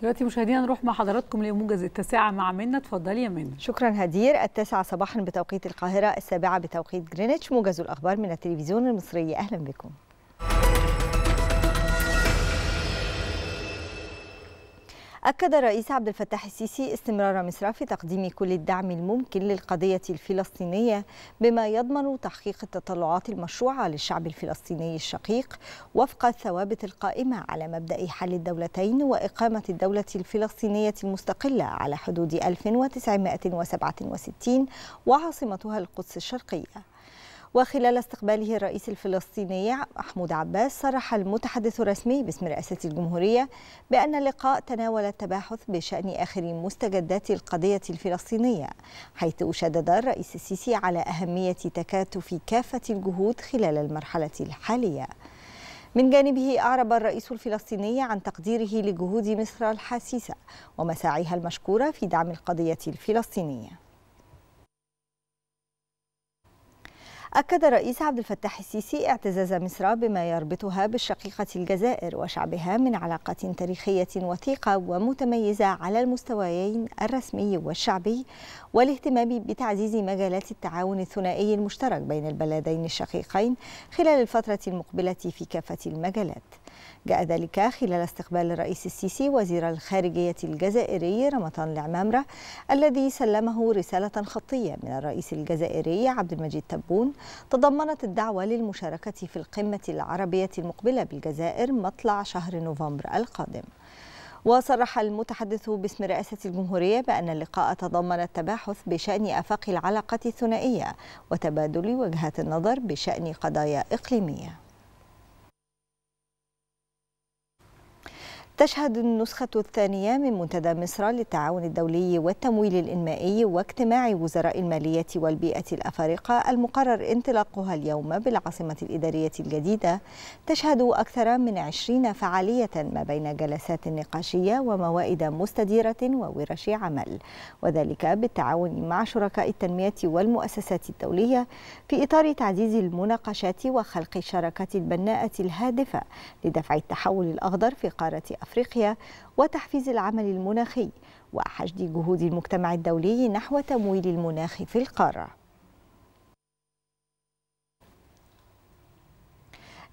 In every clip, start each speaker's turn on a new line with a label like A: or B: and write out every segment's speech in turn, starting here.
A: دلوقتي مشاهدينا نروح مع حضراتكم لموجز التاسعة مع منى تفضلي يا منى شكرا هدير التاسعة صباحا بتوقيت القاهرة السابعة بتوقيت جرينتش موجز الأخبار من التلفزيون المصري أهلا بكم أكد الرئيس عبد الفتاح السيسي استمرار مصر في تقديم كل الدعم الممكن للقضية الفلسطينية بما يضمن تحقيق التطلعات المشروعة للشعب الفلسطيني الشقيق وفق الثوابت القائمة على مبدأ حل الدولتين وإقامة الدولة الفلسطينية المستقلة على حدود 1967 وعاصمتها القدس الشرقية وخلال استقباله الرئيس الفلسطيني محمود عباس صرح المتحدث الرسمي باسم رئاسة الجمهورية بأن اللقاء تناول التباحث بشأن آخر مستجدات القضية الفلسطينية حيث شدد الرئيس السيسي على أهمية تكاتف كافة الجهود خلال المرحلة الحالية من جانبه أعرب الرئيس الفلسطيني عن تقديره لجهود مصر الحسيسة ومساعيها المشكورة في دعم القضية الفلسطينية أكد الرئيس عبد الفتاح السيسي اعتزاز مصر بما يربطها بالشقيقة الجزائر وشعبها من علاقة تاريخية وثيقة ومتميزة على المستويين الرسمي والشعبي والاهتمام بتعزيز مجالات التعاون الثنائي المشترك بين البلدين الشقيقين خلال الفترة المقبلة في كافة المجالات جاء ذلك خلال استقبال الرئيس السيسي وزير الخارجية الجزائري رمضان العمامرة الذي سلمه رسالة خطية من الرئيس الجزائري عبد المجيد تبون تضمنت الدعوة للمشاركة في القمة العربية المقبلة بالجزائر مطلع شهر نوفمبر القادم وصرح المتحدث باسم رئاسة الجمهورية بأن اللقاء تضمن التباحث بشأن آفاق العلاقة الثنائية وتبادل وجهات النظر بشأن قضايا إقليمية تشهد النسخة الثانية من منتدى مصر للتعاون الدولي والتمويل الإنمائي واجتماع وزراء المالية والبيئة الأفارقة المقرر انطلاقها اليوم بالعاصمة الإدارية الجديدة تشهد أكثر من عشرين فعالية ما بين جلسات نقاشية وموائد مستديرة وورش عمل وذلك بالتعاون مع شركاء التنمية والمؤسسات الدولية في إطار تعزيز المناقشات وخلق الشراكات البناءة الهادفة لدفع التحول الأخضر في قارة أفريقيا أفريقيا وتحفيز العمل المناخي وحشد جهود المجتمع الدولي نحو تمويل المناخ في القارة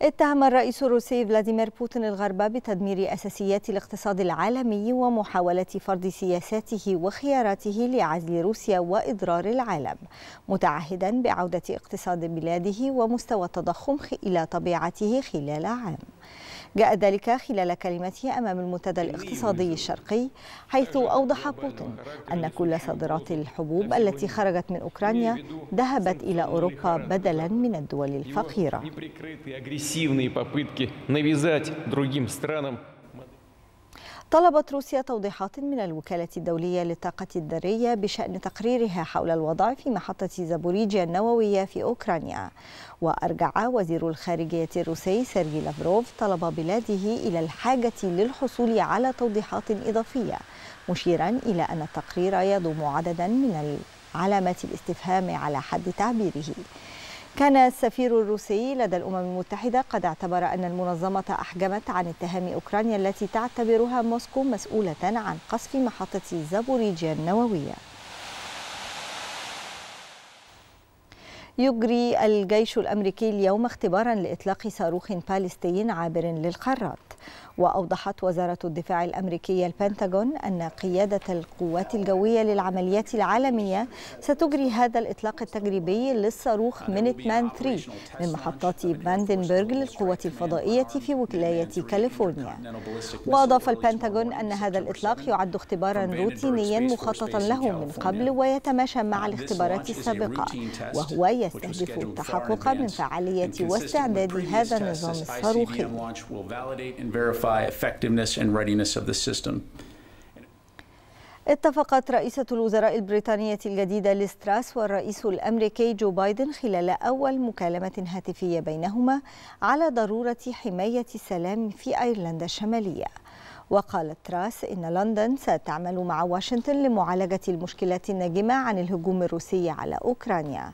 A: اتهم الرئيس الروسي فلاديمير بوتين الغرب بتدمير أساسيات الاقتصاد العالمي ومحاولة فرض سياساته وخياراته لعزل روسيا وإضرار العالم متعهدا بعودة اقتصاد بلاده ومستوى التضخم إلى طبيعته خلال عام جاء ذلك خلال كلمته أمام المنتدى الاقتصادي الشرقي حيث أوضح بوتين أن كل صادرات الحبوب التي خرجت من أوكرانيا ذهبت إلى أوروبا بدلا من الدول الفقيرة طلبت روسيا توضيحات من الوكالة الدولية للطاقة الذرية بشأن تقريرها حول الوضع في محطة زابوريجيا النووية في أوكرانيا وأرجع وزير الخارجية الروسي سيرجي لافروف طلب بلاده إلى الحاجة للحصول على توضيحات إضافية مشيرا إلى أن التقرير يضم عددا من علامات الاستفهام على حد تعبيره كان السفير الروسي لدى الأمم المتحدة قد اعتبر أن المنظمة أحجمت عن اتهام أوكرانيا التي تعتبرها موسكو مسؤولة عن قصف محطة زابوريجيا النووية يجري الجيش الأمريكي اليوم اختبارا لإطلاق صاروخ باليستي عابر للقارات وأوضحت وزارة الدفاع الأمريكية البنتاغون أن قيادة القوات الجوية للعمليات العالمية ستجري هذا الإطلاق التجريبي للصاروخ مينيت مان 3 من محطات باندنبرغ للقوة الفضائية في ولاية كاليفورنيا وأضاف البنتاغون أن هذا الإطلاق يعد اختبارا روتينيا مخططا له من قبل ويتماشى مع الاختبارات السابقة وهو يستهدف التحقق من فعالية واستعداد هذا النظام الصاروخي verify effectiveness and readiness of the system. اتفقت رئيسة الوزراء البريطانية الجديدة لستراس والرئيس الأمريكي جو بايدن خلال أول مكالمة هاتفية بينهما على ضرورة حماية السلام في أيرلندا الشمالية وقالت تراس إن لندن ستعمل مع واشنطن لمعالجة المشكلات الناجمة عن الهجوم الروسي على أوكرانيا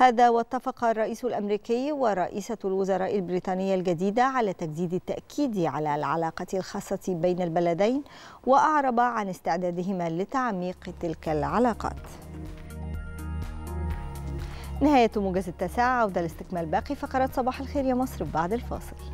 A: هذا واتفق الرئيس الأمريكي ورئيسة الوزراء البريطانية الجديدة على تجديد التأكيد على العلاقة الخاصة بين البلدين وأعرب عن استعدادهما لتعميق تلك العلاقات نهاية موجز التاسعة عودة لاستكمال باقي فقرات صباح الخير يا مصر بعد الفاصل